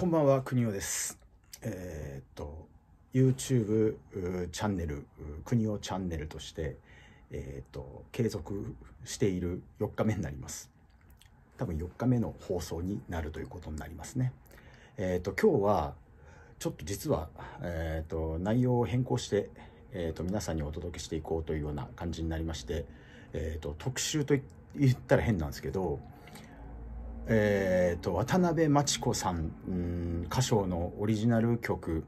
こんばんは、国尾です。えー、っと、YouTube チャンネル、国尾チャンネルとして、えー、っと、継続している4日目になります。多分4日目の放送になるということになりますね。えー、っと、今日は、ちょっと実は、えっと、内容を変更して、えっと、皆さんにお届けしていこうというような感じになりまして、えっと、特集と言ったら変なんですけど、えーと、渡辺真知子さん、うん、歌唱のオリジナル曲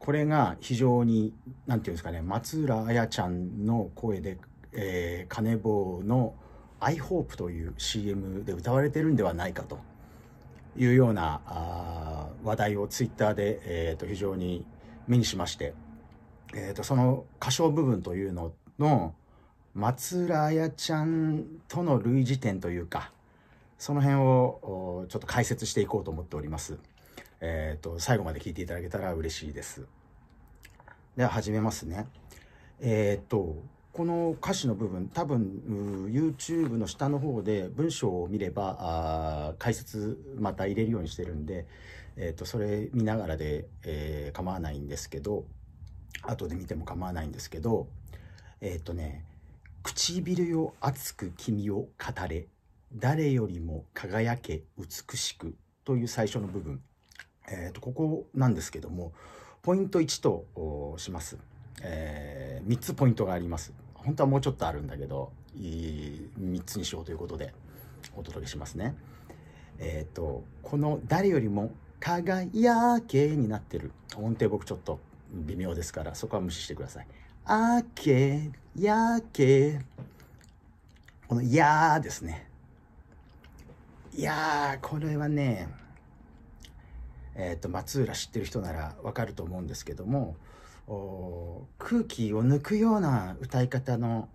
これが非常に何て言うんですかね松浦彩ちゃんの声で、えー、金ウの「IHOPE」という CM で歌われてるんではないかというようなあ話題をツイッターで、えーと、非常に目にしまして、えーと、とその歌唱部分というのの松浦彩ちゃんとの類似点というかその辺をちょっと解説していこうと思っております。えっ、ー、と、最後まで聞いていただけたら嬉しいです。では始めますね。えっ、ー、と、この歌詞の部分、多分 YouTube の下の方で文章を見れば、あ解説また入れるようにしてるんで、えっ、ー、と、それ見ながらで、えー、構わないんですけど、後で見ても構わないんですけど、えっ、とね、唇を熱く君を語れ誰よりも輝け美しくという最初の部分、えー、とここなんですけどもポイント1とします、えー、3つポイントがあります本当はもうちょっとあるんだけど3つにしようということでお届けしますねえっ、ー、とこの「誰よりも輝け」になってる音程僕ちょっと微妙ですからそこは無視してください「あけやけ」この「や」ですねいやー、これはね、えっ、ー、と、松浦知ってる人ならわかると思うんですけども、空気を抜くような歌い方の、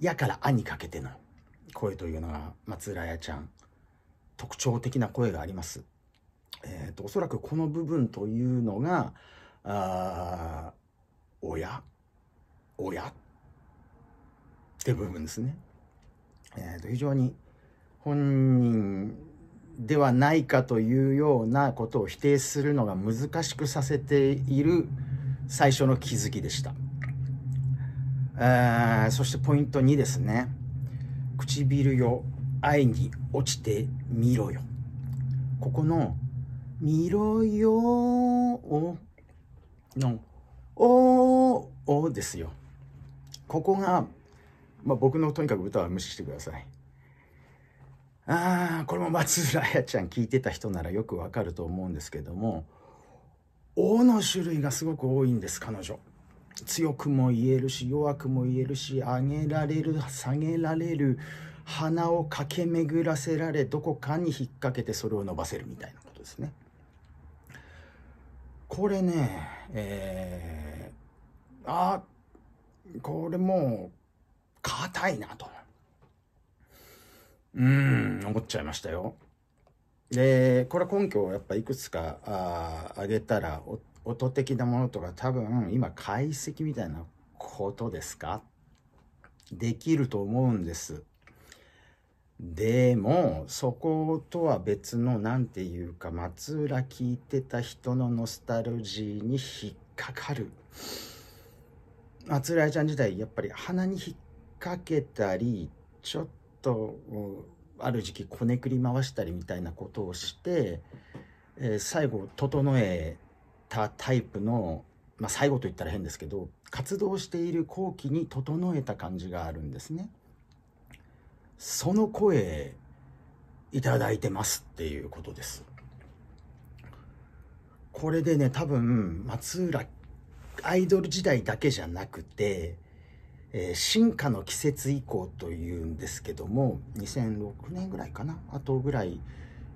やからあにかけての声というのが松浦彩ちゃん、特徴的な声があります。えっ、ー、と、おそらくこの部分というのが、ああ。親。親。って部分ですね。えっ、ー、と、非常に、本人ではないかというようなことを否定するのが難しくさせている最初の気づきでした。えそしてポイント2ですね。唇よ、愛に落ちてみろよ。ここの、見ろよおの、おーですよ。ここが、まあ、僕のとにかく歌は無視してください。あこれも松浦彩ちゃん聞いてた人ならよくわかると思うんですけども「王の種類がすごく多いんです彼女。強くも言えるし弱くも言えるし上げられる下げられる鼻を駆け巡らせられどこかに引っ掛けてそれを伸ばせるみたいなことですね。これね、えー、あこれもう硬いなとうーん、思っちゃいましたよ。で、これ根拠をやっぱいくつか、ああげたら、音的なものとか多分今解析みたいなことですかできると思うんです。でも、そことは別の、何て言うか、松浦聞いてた人のノスタルジーに引っかかる。松浦ちゃん自体、やっぱり鼻に引っ掛けたり、ちょっとある時期こねくり回したりみたいなことをして、えー、最後整えたタイプの、まあ、最後と言ったら変ですけど活動している後期に整えた感じがあるんですね。その声いただいてますっていうことです。これでね多分松浦アイドル時代だけじゃなくてえー、進化の季節以降というんですけども、2006年ぐらいかな、あとぐらい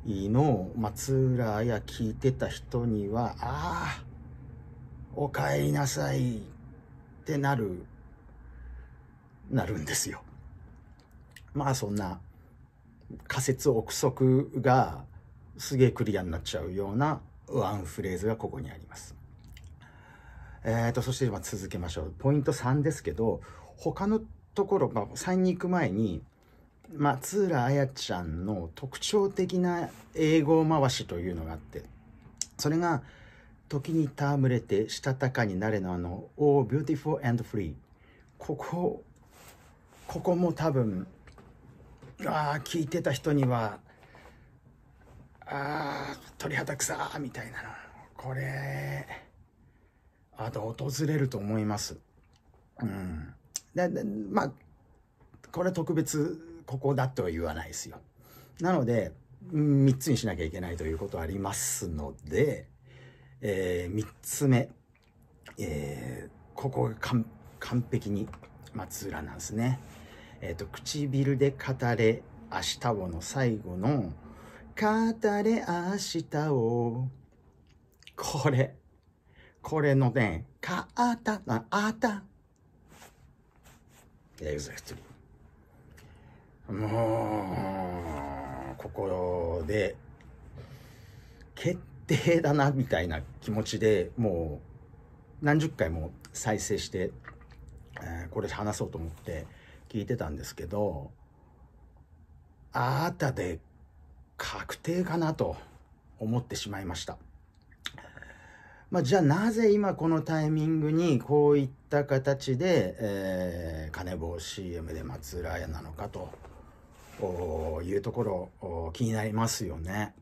の松浦や聞いてた人には、ああ、お帰りなさいってなる、なるんですよ。まあそんな仮説憶測がすげえクリアになっちゃうようなワンフレーズがここにあります。えっ、ー、と、そして続けましょう。ポイント3ですけど、他のところ、まあ、3に行く前に、松浦彩ちゃんの特徴的な英語回しというのがあって、それが、時に戯れてしたたかになれのあの、Oh, beautiful and free。ここ、ここも多分、ああ、聞いてた人には、ああ、鳥肌くさーみたいなの。これ、あと訪れると思います。うん。まあこれ特別ここだとは言わないですよなので3つにしなきゃいけないということありますので、えー、3つ目、えー、ここが完璧に松浦なんですね。えっ、ー、と、唇で語れ明日をの最後の、語れ明日を。これ、これのね、かあた、あた、ユーザー1人。もう、ここで、決定だな、みたいな気持ちでもう、何十回も再生して、えー、これ話そうと思って聞いてたんですけど、あーたで確定かなと思ってしまいました。まあ、じゃあなぜ今このタイミングにこういった形で、えー、金棒 CM で松浦屋なのかというところ気になりますよね。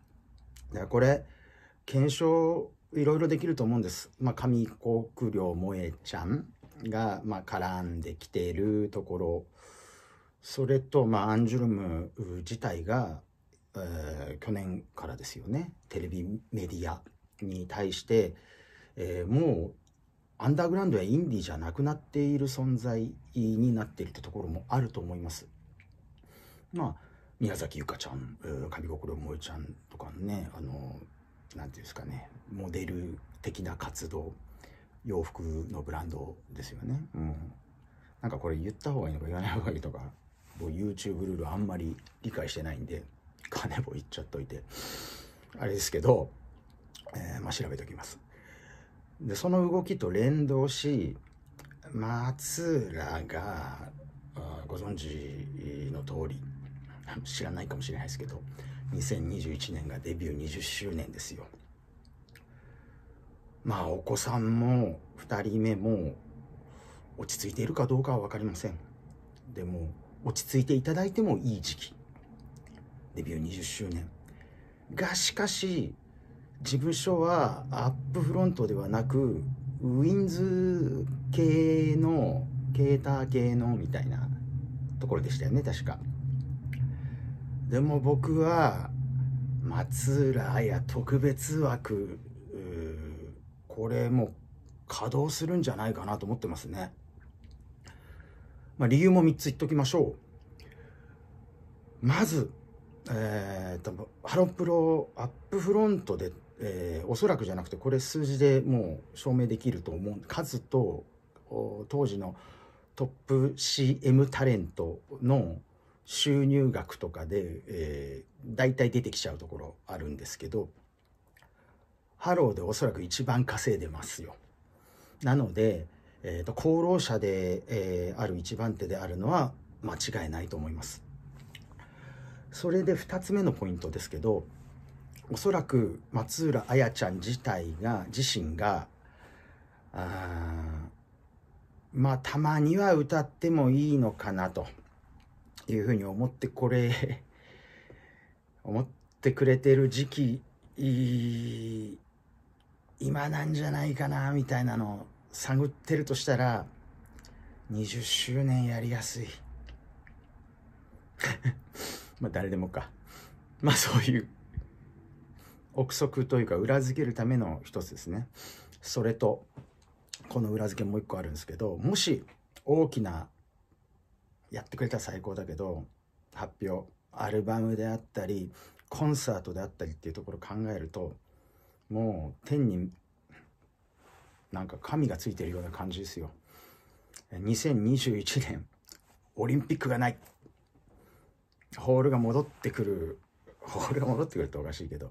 でこれ検証いろいろできると思うんです。まあ、上国領萌えちゃんが、まあ、絡んできているところそれと、まあ、アンジュルム自体が、えー、去年からですよねテレビメディアに対して、えー、もうアンダーグラウンドやインディーじゃなくなっている存在になっているってところもあると思います。まあ宮崎ゆかちゃん、上心萌ちゃんとかね、あの、なんていうんですかね、モデル的な活動、洋服のブランドですよね。うん。なんかこれ言った方がいいのか言わない方がいいとか、もう YouTube ルールあんまり理解してないんで、金も言っちゃっといて、あれですけど、えー、まあ、調べておきます。でその動きと連動し松浦がご存知の通り知らないかもしれないですけど2021年がデビュー20周年ですよまあお子さんも2人目も落ち着いているかどうかは分かりませんでも落ち着いていただいてもいい時期デビュー20周年がしかし事務所はアップフロントではなくウィンズ系のケーター系のみたいなところでしたよね確かでも僕は松浦綾特別枠これもう稼働するんじゃないかなと思ってますね、まあ、理由も3つ言っときましょうまずえーと、とハロプロアップフロントでえー、おそらくじゃなくてこれ数字でもう証明できると思う数と当時のトップ CM タレントの収入額とかで、えー、大体出てきちゃうところあるんですけどハローでおそらく一番稼いでますよ。なので、えーと、功労者で、えー、ある一番手であるのは間違いないと思います。それで2つ目のポイントですけどおそらく松浦綾ちゃん自体が自身があまあたまには歌ってもいいのかなというふうに思ってこれ 思ってくれてる時期今なんじゃないかなみたいなのを探ってるとしたら20周年やりやすい まあ誰でもかまあそういう憶測というか裏付けるための一つですねそれとこの裏付けもう一個あるんですけどもし大きなやってくれたら最高だけど発表アルバムであったりコンサートであったりっていうところを考えるともう天になんか神がついてるような感じですよ2021年オリンピックがないホールが戻ってくるホールが戻ってくるっておかしいけど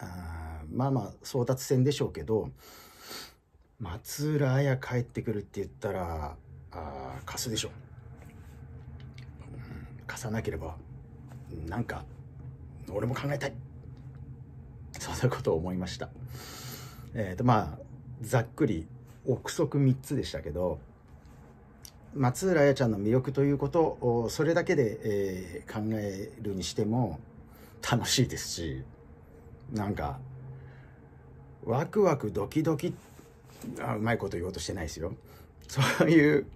あまあまあ争奪戦でしょうけど松浦綾帰ってくるって言ったらあ貸すでしょ、うん、貸さなければなんか俺も考えたいそんなことを思いましたえっ、ー、とまあざっくり憶測3つでしたけど松浦綾ちゃんの魅力ということをそれだけで、えー、考えるにしても楽しいですしなんかワクワクドキドキあうまいこと言おうとしてないですよそういう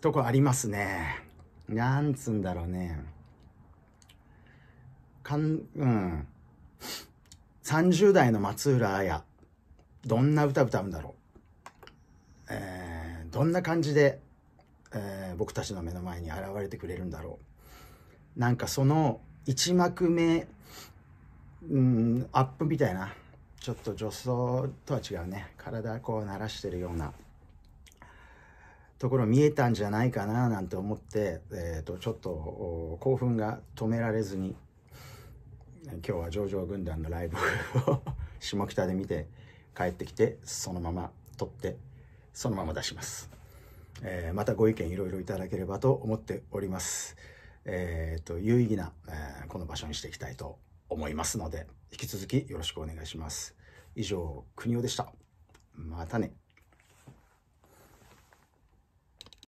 とこありますねなんつうんだろうねかんうん30代の松浦綾どんな歌歌うんだろう、えー、どんな感じで、えー、僕たちの目の前に現れてくれるんだろうなんかその一幕目うん、アップみたいな、ちょっと助走とは違うね、体こう慣らしてるようなところ見えたんじゃないかななんて思って、えーと、ちょっと興奮が止められずに、今日は上場軍団のライブを 下北で見て帰ってきて、そのまま撮って、そのまま出します。えー、またご意見いろいろいただければと思っております。えっ、ー、と、有意義な、えー、この場所にしていきたいと思いますので、引き続きよろしくお願いします。以上、国尾でした。またね。